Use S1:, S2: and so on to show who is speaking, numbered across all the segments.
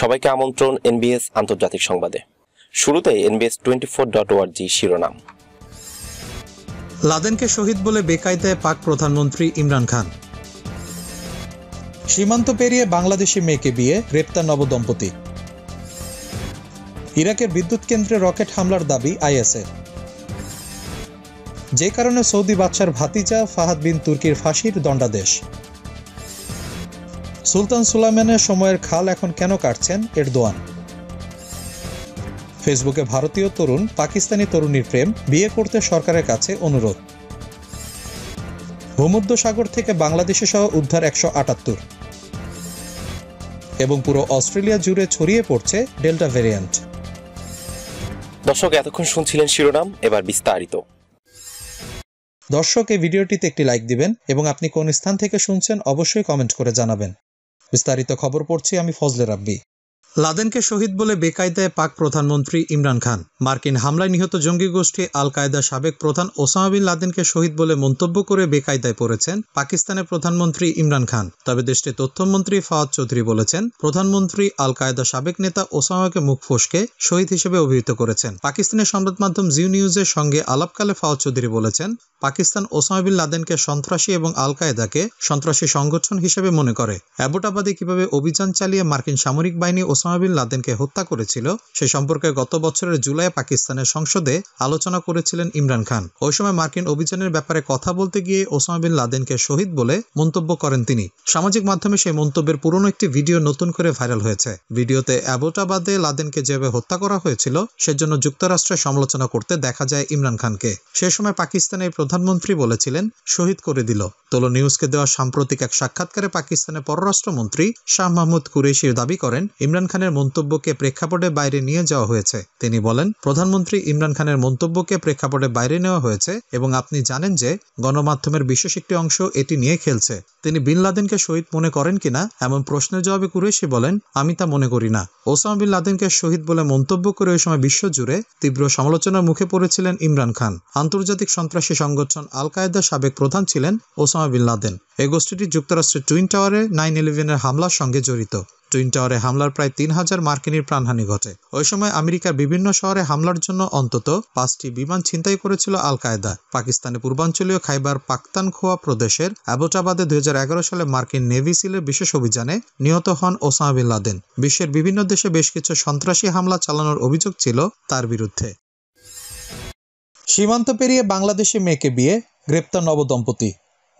S1: সবাইকে আমন্ত্রণ এনবিএস আন্তর্জাতিক সংবাদে শুরুতে এনবিএস টোয়েন্টি ফোর ডট ওয়ার্জি শিরোনাম লাদেনকে শহীদ বলে বেকায়দায় পাক প্রধানমন্ত্রী ইমরান খান সীমান্ত পেরিয়ে বাংলাদেশি মেয়েকে বিয়ে গ্রেপ্তার নবদম্পতি ইরাকের বিদ্যুৎ কেন্দ্রে রকেট হামলার দাবি আইএসএ যে কারণে সৌদি বাদশার ভাতিজা ফাহাদ বিন তুর্কির ফাঁসির দণ্ডাদেশ সুলতান সুলাইমানের সময়ের খাল এখন কেন কাটছেন এরদোয়ান ফেসবুকে ভারতীয় তরুণ পাকিস্তানি তরুণীর প্রেম বিয়ে করতে সরকারের কাছে অনুরোধ ভূমধ্য সাগর থেকে বাংলাদেশে সহ উদ্ধার একশো আটাত্তর এবং পুরো অস্ট্রেলিয়া জুড়ে ছড়িয়ে পড়ছে ডেল্টা ভ্যারিয়েন্ট দর্শক এতক্ষণ শুনছিলেন শিরোনাম এবার বিস্তারিত দর্শক এই ভিডিওটিতে একটি লাইক দিবেন এবং আপনি কোন স্থান থেকে শুনছেন অবশ্যই কমেন্ট করে জানাবেন বিস্তারিত খবর পড়ছি আমি ফজলে রাব্বি লাদেনকে শহীদ বলে বেকায়দায় পাক প্রধানমন্ত্রী ইমরান খান মার্কিন হামলায় নিহত জঙ্গি গোষ্ঠী আল কায়দা সাবেক প্রধান ওসামা বিন লাদেনকে শহীদ বলে মন্তব্য করে বেকায়দায় পড়েছেন পাকিস্তানের প্রধানমন্ত্রী ইমরান খান তবে দেশটির তথ্যমন্ত্রী ফাওয়াদ চৌধুরী বলেছেন প্রধানমন্ত্রী আল কায়দা সাবেক নেতা ওসামাকে মুখ ফসকে শহীদ হিসেবে অভিহিত করেছেন পাকিস্তানের সংবাদ মাধ্যম জিউ নিউজের সঙ্গে আলাপকালে ফাওয়াদ চৌধুরী বলেছেন পাকিস্তান ওসামা বিন লাদেনকে সন্ত্রাসী এবং আল কায়দাকে সন্ত্রাসী সংগঠন হিসেবে মনে করে অ্যাবোটাবাদে কিভাবে অভিযান চালিয়ে মার্কিন সামরিক বাহিনী ওসামা বিন লাদেনকে হত্যা করেছিল সে সম্পর্কে গত বছরের জুলাই পাকিস্তানের সংসদে আলোচনা করেছিলেন ইমরান খান ওই সময় মার্কিন অভিযানের ব্যাপারে কথা বলতে গিয়ে ওসামা বিন লাদেনকে শহীদ বলে মন্তব্য করেন তিনি সামাজিক মাধ্যমে সেই মন্তব্যের পুরনো একটি ভিডিও নতুন করে ভাইরাল হয়েছে ভিডিওতে অ্যাবোটাবাদে লাদেনকে যেভাবে হত্যা করা হয়েছিল সেজন্য যুক্তরাষ্ট্রের সমালোচনা করতে দেখা যায় ইমরান খানকে সে সময় পাকিস্তানের প্রধানমন্ত্রী বলেছিলেন শহীদ করে দিল তোলো নিউজকে দেওয়া সাম্প্রতিক এক সাক্ষাৎকারে পাকিস্তানের পররাষ্ট্রমন্ত্রী শাহ মাহমুদ কুরেশির দাবি করেন ইমরান খানের মন্তব্যকে প্রেক্ষাপটের বাইরে নিয়ে যাওয়া হয়েছে তিনি বলেন প্রধানমন্ত্রী ইমরান খানের মন্তব্যকে প্রেক্ষাপটে বাইরে নেওয়া হয়েছে এবং আপনি জানেন যে গণমাধ্যমের বিশেষ একটি অংশ এটি নিয়ে খেলছে তিনি বিন লাদেনকে শহীদ মনে করেন কিনা এমন প্রশ্নের জবাবে কুরেশি বলেন আমি তা মনে করি না ওসামা বিন লাদেনকে শহীদ বলে মন্তব্য করে ওই সময় বিশ্বজুড়ে তীব্র সমালোচনার মুখে পড়েছিলেন ইমরান খান আন্তর্জাতিক সন্ত্রাসী সংগঠন আল কায়দার সাবেক প্রধান ছিলেন ওসামা বিন লাদেন এই গোষ্ঠীটি যুক্তরাষ্ট্রের টুইন টাওয়ারে নাইন ইলেভেনের হামলার সঙ্গে জড়িত টুইন টাওয়ারে হামলার প্রায় তিন হাজার মার্কিনীর প্রাণহানি ঘটে ওই সময় আমেরিকার বিভিন্ন শহরে হামলার জন্য অন্তত পাঁচটি বিমান ছিনতাই করেছিল আল কায়দা পাকিস্তানে পূর্বাঞ্চলীয় খাইবার পাক্তানখোয়া প্রদেশের অ্যাবোটাবাদে দুই সালে মার্কিন নেভি সিলের বিশেষ অভিযানে নিহত হন ওসামা বিন লাদেন বিশ্বের বিভিন্ন দেশে বেশ কিছু সন্ত্রাসী হামলা চালানোর অভিযোগ ছিল তার বিরুদ্ধে সীমান্ত পেরিয়ে বাংলাদেশে মেয়েকে বিয়ে গ্রেপ্তার নবদম্পতি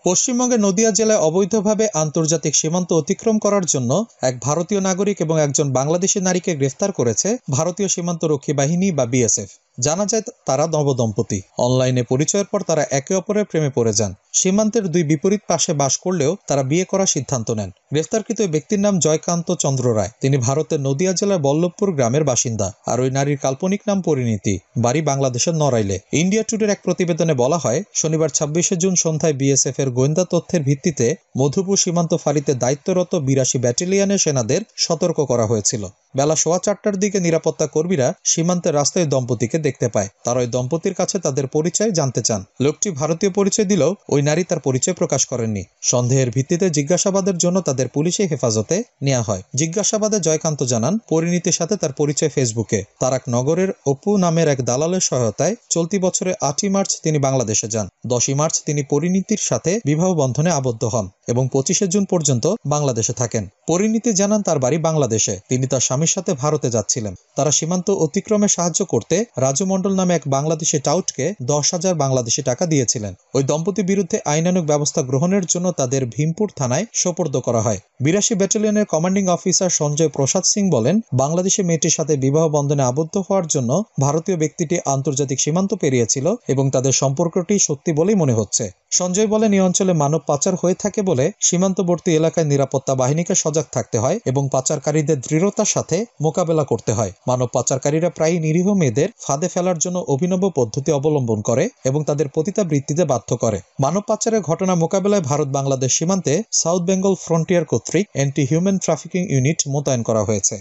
S1: পশ্চিমবঙ্গে নদিয়া জেলায় অবৈধভাবে আন্তর্জাতিক সীমান্ত অতিক্রম করার জন্য এক ভারতীয় নাগরিক এবং একজন বাংলাদেশি নারীকে গ্রেফতার করেছে ভারতীয় সীমান্তরক্ষী বাহিনী বা বিএসএফ জানা যায় তারা নবদম্পতি অনলাইনে পরিচয়ের পর তারা একে অপরের প্রেমে পড়ে যান সীমান্তের দুই বিপরীত পাশে বাস করলেও তারা বিয়ে করার সিদ্ধান্ত নেন গ্রেফতারকৃত ব্যক্তির নাম জয়কান্ত চন্দ্র রায় তিনি ভারতের নদিয়া জেলার বল্লভপুর গ্রামের বাসিন্দা আর ওই নারীর কাল্পনিক নাম পরিণীতি বাড়ি বাংলাদেশের নড়াইলে ইন্ডিয়া টুডের এক প্রতিবেদনে বলা হয় শনিবার ছাব্বিশে জুন সন্ধ্যায় বিএসএফ এর গোয়েন্দা তথ্যের ভিত্তিতে মধুপুর সীমান্ত ফাঁড়িতে দায়িত্বরত বিরাশি ব্যাটালিয়নের সেনাদের সতর্ক করা হয়েছিল বেলা সোয়া চারটার দিকে নিরাপত্তা কর্মীরা সীমান্তের রাস্তায় দম্পতিকে দেখতে পায় তার ওই দম্পতির কাছে তাদের পরিচয় জানতে চান লোকটি ভারতীয় পরিচয় দিলেও ওই নারী তার পরিচয় প্রকাশ করেননি সন্দেহের ভিত্তিতে জিজ্ঞাসাবাদের জন্য তাদের পুলিশে হেফাজতে নেওয়া হয় জিজ্ঞাসাবাদে জয়কান্ত জানান পরিণীতির সাথে তার পরিচয় ফেসবুকে তারাক নগরের অপু নামের এক দালালের সহায়তায় চলতি বছরে আটই মার্চ তিনি বাংলাদেশে যান দশই মার্চ তিনি পরিণীতির সাথে বিবাহ বন্ধনে আবদ্ধ হন এবং পঁচিশে জুন পর্যন্ত বাংলাদেশে থাকেন পরিণীতি জানান তার বাড়ি বাংলাদেশে তিনি তার স্বামীর সাথে ভারতে যাচ্ছিলেন তারা সীমান্ত অতিক্রমে সাহায্য করতে রাজ রাজু মণ্ডল নামে এক বাংলাদেশি টাউটকে দশ হাজার বাংলাদেশি টাকা দিয়েছিলেন ওই দম্পতির বিরুদ্ধে আইনানুক ব্যবস্থা গ্রহণের জন্য তাদের ভীমপুর থানায় সোপর্দ করা হয় বিরাশি ব্যাটালিয়নের কমান্ডিং অফিসার সঞ্জয় প্রসাদ সিং বলেন বাংলাদেশে মেয়েটির সাথে বিবাহ বন্ধনে আবদ্ধ হওয়ার জন্য ভারতীয় ব্যক্তিটি আন্তর্জাতিক সীমান্ত পেরিয়েছিল এবং তাদের সম্পর্কটি সত্যি বলেই মনে হচ্ছে সঞ্জয় বলেন এই অঞ্চলে মানব পাচার হয়ে থাকে বলে সীমান্তবর্তী এলাকায় নিরাপত্তা বাহিনীকে সজাগ থাকতে হয় এবং পাচারকারীদের দৃঢ়তার সাথে মোকাবেলা করতে হয় মানব পাচারকারীরা প্রায় নিরীহ মেয়েদের ফাঁদে ফেলার জন্য অভিনব পদ্ধতি অবলম্বন করে এবং তাদের পতিতা বৃত্তিতে বাধ্য করে মানব পাচারের ঘটনা মোকাবেলায় ভারত বাংলাদেশ সীমান্তে সাউথ বেঙ্গল ফ্রন্টিয়ার কর্তৃক কর্তৃক অ্যান্টি হিউম্যান ট্রাফিকিং ইউনিট মোতায়েন করা হয়েছে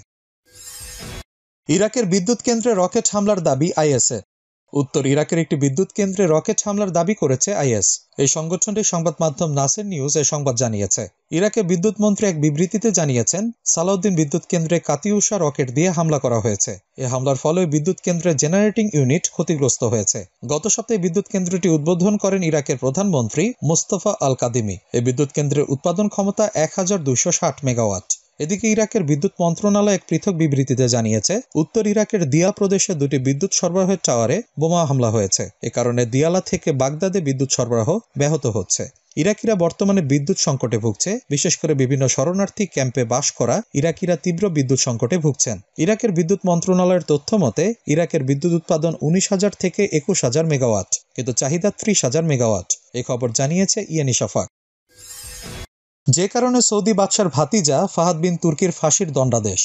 S1: ইরাকের বিদ্যুৎ কেন্দ্রে রকেট হামলার দাবি আইএসএ উত্তর ইরাকের একটি বিদ্যুৎ কেন্দ্রে রকেট হামলার দাবি করেছে আইএস এই সংগঠনটি সংবাদ মাধ্যম নাসের নিউজ এ সংবাদ জানিয়েছে ইরাকের বিদ্যুৎ মন্ত্রী এক বিবৃতিতে জানিয়েছেন সালাউদ্দিন বিদ্যুৎ কেন্দ্রে কাতিউষা রকেট দিয়ে হামলা করা হয়েছে এ হামলার ফলে বিদ্যুৎ কেন্দ্রের জেনারেটিং ইউনিট ক্ষতিগ্রস্ত হয়েছে গত সপ্তাহে বিদ্যুৎ কেন্দ্রটি উদ্বোধন করেন ইরাকের প্রধানমন্ত্রী মোস্তফা আল কাদিমি এই বিদ্যুৎ কেন্দ্রের উৎপাদন ক্ষমতা এক হাজার দুইশো ষাট মেগাওয়াট এদিকে ইরাকের বিদ্যুৎ মন্ত্রণালয় এক পৃথক বিবৃতিতে জানিয়েছে উত্তর ইরাকের দিয়া প্রদেশে দুটি বিদ্যুৎ সরবরাহের টাওয়ারে বোমা হামলা হয়েছে এ কারণে দিয়ালা থেকে বাগদাদে বিদ্যুৎ সরবরাহ ব্যাহত হচ্ছে ইরাকিরা বর্তমানে বিদ্যুৎ সংকটে ভুগছে বিশেষ করে বিভিন্ন শরণার্থী ক্যাম্পে বাস করা ইরাকিরা তীব্র বিদ্যুৎ সংকটে ভুগছেন ইরাকের বিদ্যুৎ মন্ত্রণালয়ের তথ্য মতে ইরাকের বিদ্যুৎ উৎপাদন উনিশ হাজার থেকে একুশ হাজার মেগাওয়াট কিন্তু চাহিদা ত্রিশ হাজার মেগাওয়াট এ খবর জানিয়েছে ইয়ানি সাফাক যে কারণে সৌদি বাদশার ভাতিজা ফাহাদ বিন তুর্কির ফাঁসির দণ্ডাদেশ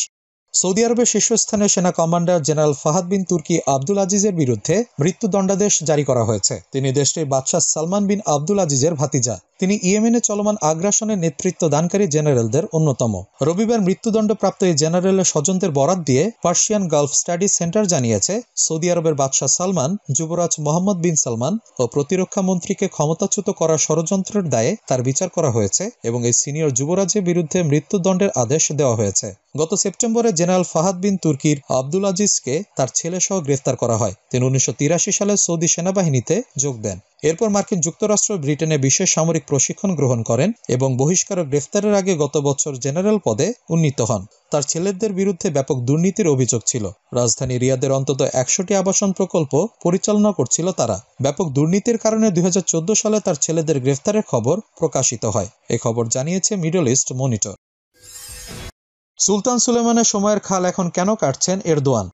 S1: সৌদি আরবের শীর্ষস্থানীয় সেনা কমান্ডার জেনারেল ফাহাদ বিন তুর্কি আব্দুল আজিজের বিরুদ্ধে মৃত্যুদণ্ডাদেশ জারি করা হয়েছে তিনি দেশটির বাদশাহ সালমান বিন আব্দুল আজিজের ভাতিজা তিনি ইয়েমেনে চলমান আগ্রাসনের নেতৃত্ব দানকারী জেনারেলদের অন্যতম রবিবার মৃত্যুদণ্ডপ্রাপ্ত এই জেনারেলের স্বজনদের বরাত দিয়ে পার্সিয়ান গালফ স্টাডি সেন্টার জানিয়েছে সৌদি আরবের বাদশাহ সালমান যুবরাজ মোহাম্মদ বিন সালমান ও প্রতিরক্ষা মন্ত্রীকে ক্ষমতাচ্যুত করার ষড়যন্ত্রের দায়ে তার বিচার করা হয়েছে এবং এই সিনিয়র যুবরাজের বিরুদ্ধে মৃত্যুদণ্ডের আদেশ দেওয়া হয়েছে গত সেপ্টেম্বরে জেনারেল ফাহাদ বিন তুর্কির আব্দুল আজিজকে তার ছেলেসহ গ্রেফতার করা হয় তিনি উনিশশো সালে সৌদি সেনাবাহিনীতে যোগ দেন এরপর মার্কিন যুক্তরাষ্ট্র ব্রিটেনে বিশেষ সামরিক প্রশিক্ষণ গ্রহণ করেন এবং বহিষ্কার গ্রেফতারের আগে গত বছর জেনারেল পদে উন্নীত হন তার ছেলেদের বিরুদ্ধে ব্যাপক দুর্নীতির অভিযোগ ছিল রাজধানী রিয়াদের অন্তত একশোটি আবাসন প্রকল্প পরিচালনা করছিল তারা ব্যাপক দুর্নীতির কারণে দুই সালে তার ছেলেদের গ্রেফতারের খবর প্রকাশিত হয় এ খবর জানিয়েছে মিডল ইস্ট মনিটর সুলতান সুলেমানের সময়ের খাল এখন কেন কাটছেন এরদোয়ান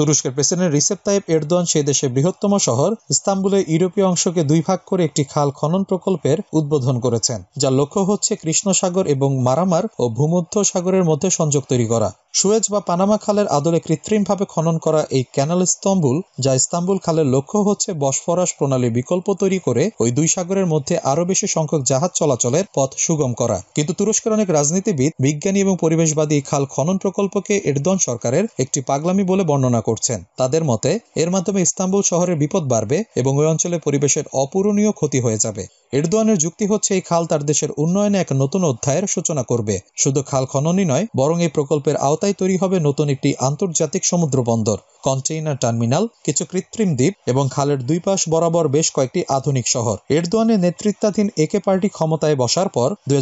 S1: তুরস্কের প্রেসিডেন্ট রিসেপ তাইব এরদোয়ান সেই দেশের বৃহত্তম শহর ইস্তাম্বুলের ইউরোপীয় অংশকে দুই ভাগ করে একটি খাল খনন প্রকল্পের উদ্বোধন করেছেন যার লক্ষ্য হচ্ছে কৃষ্ণ সাগর এবং মারামার ও ভূমধ্য সাগরের মধ্যে সংযোগ তৈরি করা সুয়েজ বা পানামা খালের আদলে কৃত্রিমভাবে খনন করা এই ক্যানাল ইস্তাম্বুল যা ইস্তাম্বুল খালের লক্ষ্য হচ্ছে বসফরাস প্রণালী বিকল্প তৈরি করে ওই দুই সাগরের মধ্যে আরও বেশি সংখ্যক জাহাজ চলাচলের পথ সুগম করা কিন্তু তুরস্কের অনেক রাজনীতিবিদ বিজ্ঞানী এবং পরিবেশবাদী খাল খনন প্রকল্পকে এরদন সরকারের একটি পাগলামি বলে বর্ণনা করছেন তাদের মতে এর মাধ্যমে ইস্তাম্বুল শহরের বিপদ বাড়বে এবং ওই অঞ্চলে পরিবেশের অপূরণীয় ক্ষতি হয়ে যাবে এরদোয়ানের যুক্তি হচ্ছে এই খাল তার দেশের উন্নয়নে এক নতুন অধ্যায়ের সূচনা করবে শুধু খাল খননই নয় বরং এই প্রকল্পের আওতায় তৈরি হবে নতুন একটি আন্তর্জাতিক সমুদ্র বন্দর কন্টেইনার টার্মিনাল কিছু কৃত্রিম দ্বীপ এবং খালের দুই পাশ বরাবর বেশ কয়েকটি আধুনিক শহর এরদোয়ানের নেতৃত্বাধীন একে পার্টি ক্ষমতায় বসার পর দু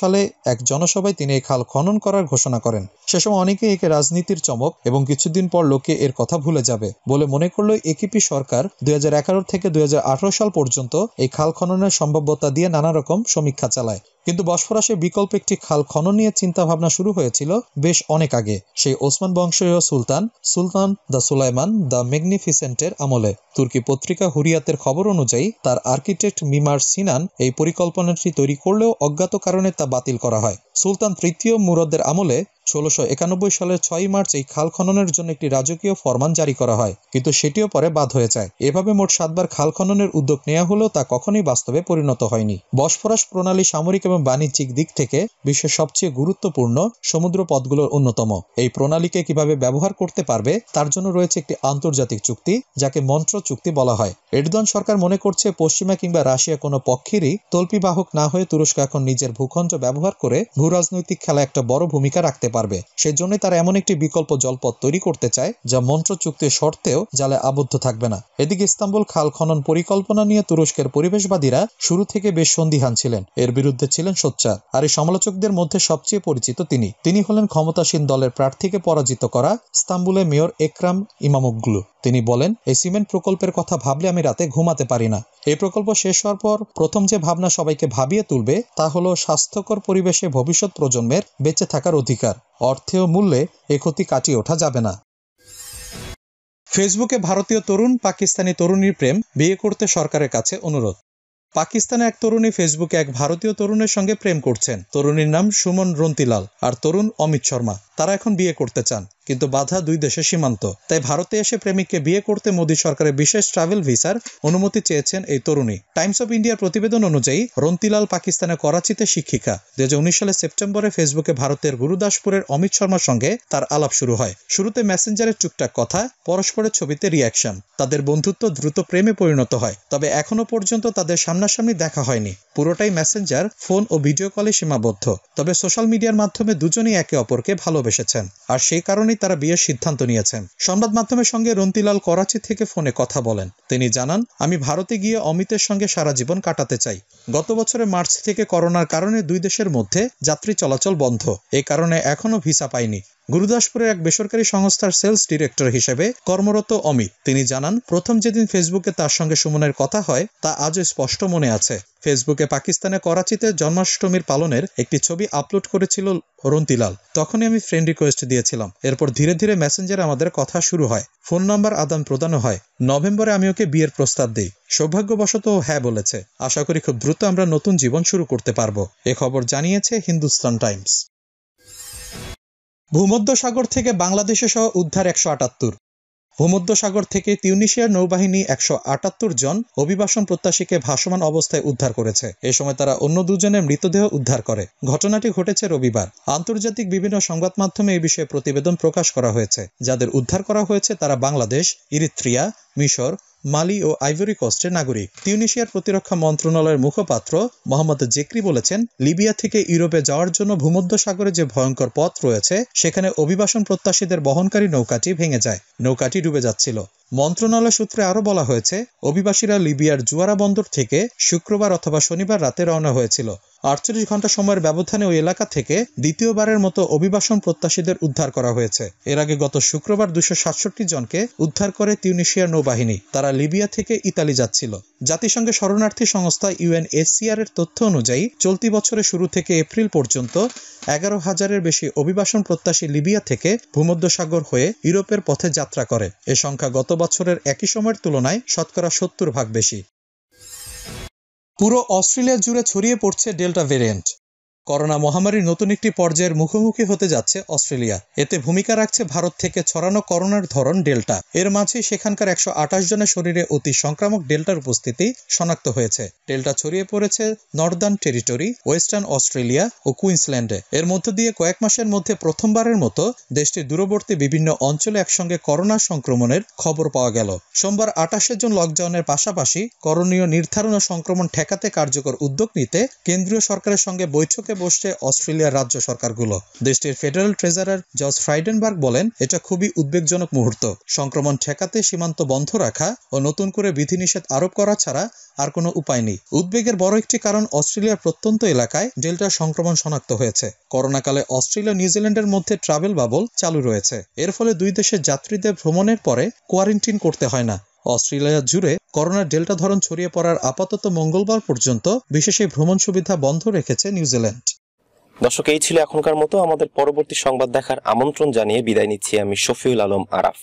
S1: সালে এক জনসভায় তিনি এই খাল খনন করার ঘোষণা করেন সে সময় অনেকে একে রাজনীতির চমক এবং কিছুদিন পর লোকে এর কথা ভুলে যাবে বলে মনে করল একিপি সরকার দুই থেকে দুই সাল পর্যন্ত এই খাল খননের সম্ভাব্যতা দিয়ে নানা রকম সমীক্ষা চালায় কিন্তু বসফরাসে বিকল্প একটি খাল খনন নিয়ে ভাবনা শুরু হয়েছিল বেশ অনেক আগে সেই ওসমান বংশীয় সুলতান সুলতান দ্য সুলাইমান দ্য ম্যাগনিফিসেন্টের আমলে তুর্কি পত্রিকা হুরিয়াতের খবর অনুযায়ী তার আর্কিটেক্ট মিমার সিনান এই পরিকল্পনাটি তৈরি করলেও অজ্ঞাত কারণে তা বাতিল করা হয় সুলতান তৃতীয় মুরদের আমলে ষোলোশো একানব্বই সালের ছয় মার্চ এই খাল খননের জন্য একটি রাজকীয় ফরমান জারি করা হয় কিন্তু সেটিও পরে বাদ হয়ে যায় এভাবে মোট সাতবার খাল খননের উদ্যোগ নেওয়া হলেও তা কখনোই বাস্তবে পরিণত হয়নি বসফরাস প্রণালী সামরিক এবং বাণিজ্যিক দিক থেকে বিশ্বের সবচেয়ে গুরুত্বপূর্ণ সমুদ্র পথগুলোর অন্যতম এই প্রণালীকে কিভাবে ব্যবহার করতে পারবে তার জন্য রয়েছে একটি আন্তর্জাতিক চুক্তি যাকে মন্ত্র চুক্তি বলা হয় এডদন সরকার মনে করছে পশ্চিমা কিংবা রাশিয়া কোনো পক্ষেরই তল্পিবাহক না হয়ে তুরস্ক এখন নিজের ভূখণ্ড ব্যবহার করে ভূরাজনৈতিক খেলা একটা বড় ভূমিকা রাখতে পারে পারবে সেজন্যই তারা এমন একটি বিকল্প জলপথ তৈরি করতে চায় যা মন্ত্র চুক্তির শর্তেও জালে আবদ্ধ থাকবে না এদিকে ইস্তাম্বুল খাল খনন পরিকল্পনা নিয়ে তুরস্কের পরিবেশবাদীরা শুরু থেকে বেশ সন্দিহান ছিলেন এর বিরুদ্ধে ছিলেন সোচ্চার আর এই সমালোচকদের মধ্যে সবচেয়ে পরিচিত তিনি তিনি হলেন ক্ষমতাসীন দলের প্রার্থীকে পরাজিত করা ইস্তাম্বুলে মেয়র একরাম ইমামুগলু তিনি বলেন এই সিমেন্ট প্রকল্পের কথা ভাবলে আমি রাতে ঘুমাতে পারি না এই প্রকল্প শেষ হওয়ার পর প্রথম যে ভাবনা সবাইকে ভাবিয়ে তুলবে তা হলো স্বাস্থ্যকর পরিবেশে ভবিষ্যৎ প্রজন্মের বেঁচে থাকার অধিকার অর্থে ও মূল্যে এ ক্ষতি কাটিয়ে ওঠা যাবে না ফেসবুকে ভারতীয় তরুণ পাকিস্তানি তরুণীর প্রেম বিয়ে করতে সরকারের কাছে অনুরোধ পাকিস্তানে এক তরুণী ফেসবুকে এক ভারতীয় তরুণের সঙ্গে প্রেম করছেন তরুণীর নাম সুমন রন্তিলাল আর তরুণ অমিত শর্মা তারা এখন বিয়ে করতে চান কিন্তু বাধা দুই দেশের সীমান্ত তাই ভারতে এসে প্রেমিককে বিয়ে করতে মোদী সরকারের বিশেষ ট্রাভেল ভিসার অনুমতি চেয়েছেন এই তরুণী টাইমস অব ইন্ডিয়ার প্রতিবেদন অনুযায়ী রন্তিলাল পাকিস্তানের করাচিতে শিক্ষিকা দু সালের সেপ্টেম্বরে ফেসবুকে ভারতের গুরুদাসপুরের অমিত শর্মার সঙ্গে তার আলাপ শুরু হয় শুরুতে মেসেঞ্জারের টুকটাক কথা পরস্পরের ছবিতে রিয়াকশন তাদের বন্ধুত্ব দ্রুত প্রেমে পরিণত হয় তবে এখনো পর্যন্ত তাদের সামনাসামনি দেখা হয়নি পুরোটাই মেসেঞ্জার ফোন ও ভিডিও কলে সীমাবদ্ধ তবে সোশ্যাল মিডিয়ার মাধ্যমে দুজনেই একে অপরকে ভালোবেসেছেন আর সেই কারণে পরেই তারা বিয়ের সিদ্ধান্ত নিয়েছেন সংবাদ মাধ্যমের সঙ্গে রন্তিলাল করাচি থেকে ফোনে কথা বলেন তিনি জানান আমি ভারতে গিয়ে অমিতের সঙ্গে সারা জীবন কাটাতে চাই গত বছরের মার্চ থেকে করোনার কারণে দুই দেশের মধ্যে যাত্রী চলাচল বন্ধ এ কারণে এখনও ভিসা পায়নি গুরুদাসপুরের এক বেসরকারি সংস্থার সেলস ডিরেক্টর হিসেবে কর্মরত অমিত তিনি জানান প্রথম যেদিন ফেসবুকে তার সঙ্গে সুমনের কথা হয় তা আজও স্পষ্ট মনে আছে ফেসবুকে পাকিস্তানে করাচিতে জন্মাষ্টমীর পালনের একটি ছবি আপলোড করেছিল রন্তিলাল তখনই আমি ফ্রেন্ড রিকোয়েস্ট দিয়েছিলাম এরপর ধীরে ধীরে মেসেঞ্জারে আমাদের কথা শুরু হয় ফোন নাম্বার আদান প্রদানও হয় নভেম্বরে আমি ওকে বিয়ের প্রস্তাব দিই সৌভাগ্যবশত হ্যাঁ বলেছে আশা করি খুব দ্রুত আমরা নতুন জীবন শুরু করতে পারবো এ খবর জানিয়েছে হিন্দুস্তান টাইমস ভূমধ্যসাগর থেকে বাংলাদেশে সহ উদ্ধার একশো আটাত্তর ভূমধ্যসাগর থেকে তিউনিশিয়ার নৌবাহিনী একশো আটাত্তর জন অভিবাসন প্রত্যাশীকে ভাসমান অবস্থায় উদ্ধার করেছে এ সময় তারা অন্য দুজনের মৃতদেহ উদ্ধার করে ঘটনাটি ঘটেছে রবিবার আন্তর্জাতিক বিভিন্ন সংবাদ মাধ্যমে এই বিষয়ে প্রতিবেদন প্রকাশ করা হয়েছে যাদের উদ্ধার করা হয়েছে তারা বাংলাদেশ ইরিত্রিয়া মিশর মালি ও আইভরি কোস্টের নাগরিক তিউনিশিয়ার প্রতিরক্ষা মন্ত্রণালয়ের মুখপাত্র মোহাম্মদ জেকরি বলেছেন লিবিয়া থেকে ইউরোপে যাওয়ার জন্য ভূমধ্য সাগরে যে ভয়ঙ্কর পথ রয়েছে সেখানে অভিবাসন প্রত্যাশীদের বহনকারী নৌকাটি ভেঙে যায় নৌকাটি ডুবে যাচ্ছিল মন্ত্রণালয় সূত্রে আরও বলা হয়েছে অভিবাসীরা লিবিয়ার জুয়ারা বন্দর থেকে শুক্রবার অথবা শনিবার রাতে রওনা হয়েছিল আটচল্লিশ ঘন্টা সময়ের ব্যবধানে ওই এলাকা থেকে দ্বিতীয়বারের মতো অভিবাসন প্রত্যাশীদের উদ্ধার করা হয়েছে এর আগে গত শুক্রবার দুশো সাতষট্টি জনকে উদ্ধার করে তিউনিশিয়ার নৌবাহিনী তারা লিবিয়া থেকে ইতালি যাচ্ছিল জাতিসংঘে শরণার্থী সংস্থা ইউএনএসিআর এর তথ্য অনুযায়ী চলতি বছরের শুরু থেকে এপ্রিল পর্যন্ত এগারো হাজারের বেশি অভিবাসন প্রত্যাশী লিবিয়া থেকে ভূমধ্যসাগর হয়ে ইউরোপের পথে যাত্রা করে এ সংখ্যা গত বছরের একই সময়ের তুলনায় শতকরা সত্তর ভাগ বেশি পুরো অস্ট্রেলিয়া জুড়ে ছড়িয়ে পড়ছে ডেল্টা ভেরিয়েন্ট করোনা মহামারীর নতুন একটি পর্যায়ের মুখোমুখি হতে যাচ্ছে অস্ট্রেলিয়া এতে ভূমিকা রাখছে ভারত থেকে ছড়ানো করোনার ধরন ডেল্টা এর মাঝে সেখানকার একশো আঠাশ জনের শরীরে অতি সংক্রামক ডেল্টার উপস্থিতি শনাক্ত হয়েছে ডেল্টা ছড়িয়ে পড়েছে নর্দার্ন টেরিটরি ওয়েস্টার্ন অস্ট্রেলিয়া ও কুইন্সল্যান্ডে এর মধ্য দিয়ে কয়েক মাসের মধ্যে প্রথমবারের মতো দেশটির দূরবর্তী বিভিন্ন অঞ্চলে একসঙ্গে করোনা সংক্রমণের খবর পাওয়া গেল সোমবার আঠাশে জন লকডাউনের পাশাপাশি করণীয় নির্ধারণ ও সংক্রমণ ঠেকাতে কার্যকর উদ্যোগ নিতে কেন্দ্রীয় সরকারের সঙ্গে বৈঠকে বসছে অস্ট্রেলিয়ার রাজ্য সরকারগুলো দেশটির ফেডারেল ট্রেজারার জস ফ্রাইডেনবার্গ বলেন এটা খুবই উদ্বেগজনক মুহূর্ত সংক্রমণ ঠেকাতে সীমান্ত বন্ধ রাখা ও নতুন করে বিধিনিষেধ আরোপ করা ছাড়া আর কোনো উপায় নেই উদ্বেগের বড় একটি কারণ অস্ট্রেলিয়ার প্রত্যন্ত এলাকায় ডেল্টা সংক্রমণ শনাক্ত হয়েছে করোনাকালে অস্ট্রেলিয়া নিউজিল্যান্ডের মধ্যে ট্রাভেল বাবল চালু রয়েছে এর ফলে দুই দেশের যাত্রীদের ভ্রমণের পরে কোয়ারেন্টিন করতে হয় না অস্ট্রেলিয়া জুড়ে করোনার ডেল্টা ধরন ছড়িয়ে পড়ার আপাতত মঙ্গলবার পর্যন্ত বিশেষ এই ভ্রমণ সুবিধা বন্ধ রেখেছে নিউজিল্যান্ড দর্শক এই ছিল এখনকার মতো আমাদের পরবর্তী সংবাদ দেখার আমন্ত্রণ জানিয়ে বিদায় নিচ্ছি আমি শফিউল আলম আরাফ